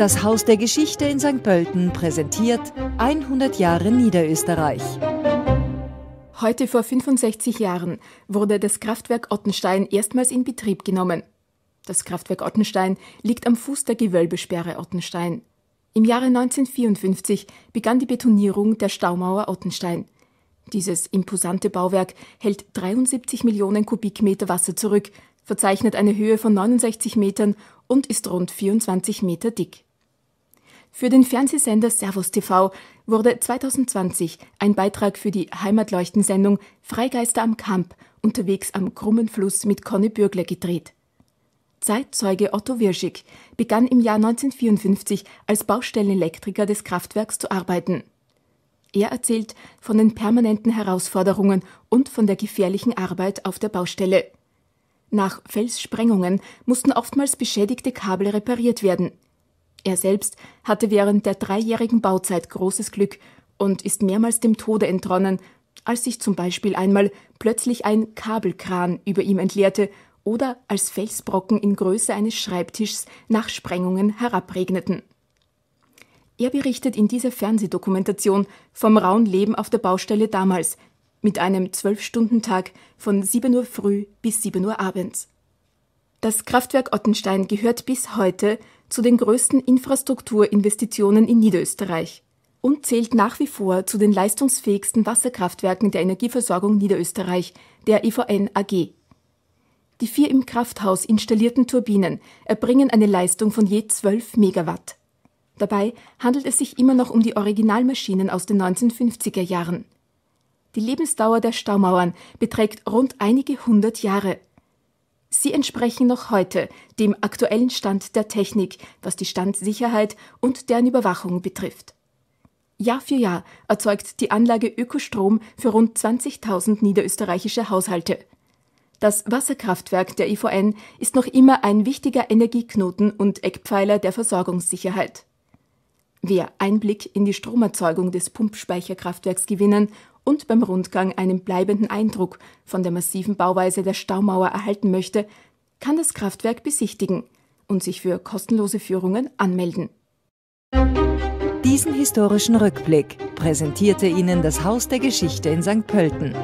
Das Haus der Geschichte in St. Pölten präsentiert 100 Jahre Niederösterreich. Heute vor 65 Jahren wurde das Kraftwerk Ottenstein erstmals in Betrieb genommen. Das Kraftwerk Ottenstein liegt am Fuß der Gewölbesperre Ottenstein. Im Jahre 1954 begann die Betonierung der Staumauer Ottenstein. Dieses imposante Bauwerk hält 73 Millionen Kubikmeter Wasser zurück, verzeichnet eine Höhe von 69 Metern und ist rund 24 Meter dick. Für den Fernsehsender Servus TV wurde 2020 ein Beitrag für die Heimatleuchten-Sendung Freigeister am Kamp unterwegs am krummen Fluss mit Conny Bürgler gedreht. Zeitzeuge Otto Wirschig begann im Jahr 1954 als Baustellenelektriker des Kraftwerks zu arbeiten. Er erzählt von den permanenten Herausforderungen und von der gefährlichen Arbeit auf der Baustelle. Nach Felssprengungen mussten oftmals beschädigte Kabel repariert werden – er selbst hatte während der dreijährigen Bauzeit großes Glück und ist mehrmals dem Tode entronnen, als sich zum Beispiel einmal plötzlich ein Kabelkran über ihm entleerte oder als Felsbrocken in Größe eines Schreibtischs nach Sprengungen herabregneten. Er berichtet in dieser Fernsehdokumentation vom rauen Leben auf der Baustelle damals mit einem Zwölf-Stunden-Tag von 7 Uhr früh bis 7 Uhr abends. Das Kraftwerk Ottenstein gehört bis heute zu den größten Infrastrukturinvestitionen in Niederösterreich und zählt nach wie vor zu den leistungsfähigsten Wasserkraftwerken der Energieversorgung Niederösterreich, der EVN AG. Die vier im Krafthaus installierten Turbinen erbringen eine Leistung von je 12 Megawatt. Dabei handelt es sich immer noch um die Originalmaschinen aus den 1950er Jahren. Die Lebensdauer der Staumauern beträgt rund einige hundert Jahre Sie entsprechen noch heute dem aktuellen Stand der Technik, was die Standsicherheit und deren Überwachung betrifft. Jahr für Jahr erzeugt die Anlage Ökostrom für rund 20.000 niederösterreichische Haushalte. Das Wasserkraftwerk der IVN ist noch immer ein wichtiger Energieknoten und Eckpfeiler der Versorgungssicherheit. Wer Einblick in die Stromerzeugung des Pumpspeicherkraftwerks gewinnen und beim Rundgang einen bleibenden Eindruck von der massiven Bauweise der Staumauer erhalten möchte, kann das Kraftwerk besichtigen und sich für kostenlose Führungen anmelden. Diesen historischen Rückblick präsentierte Ihnen das Haus der Geschichte in St. Pölten.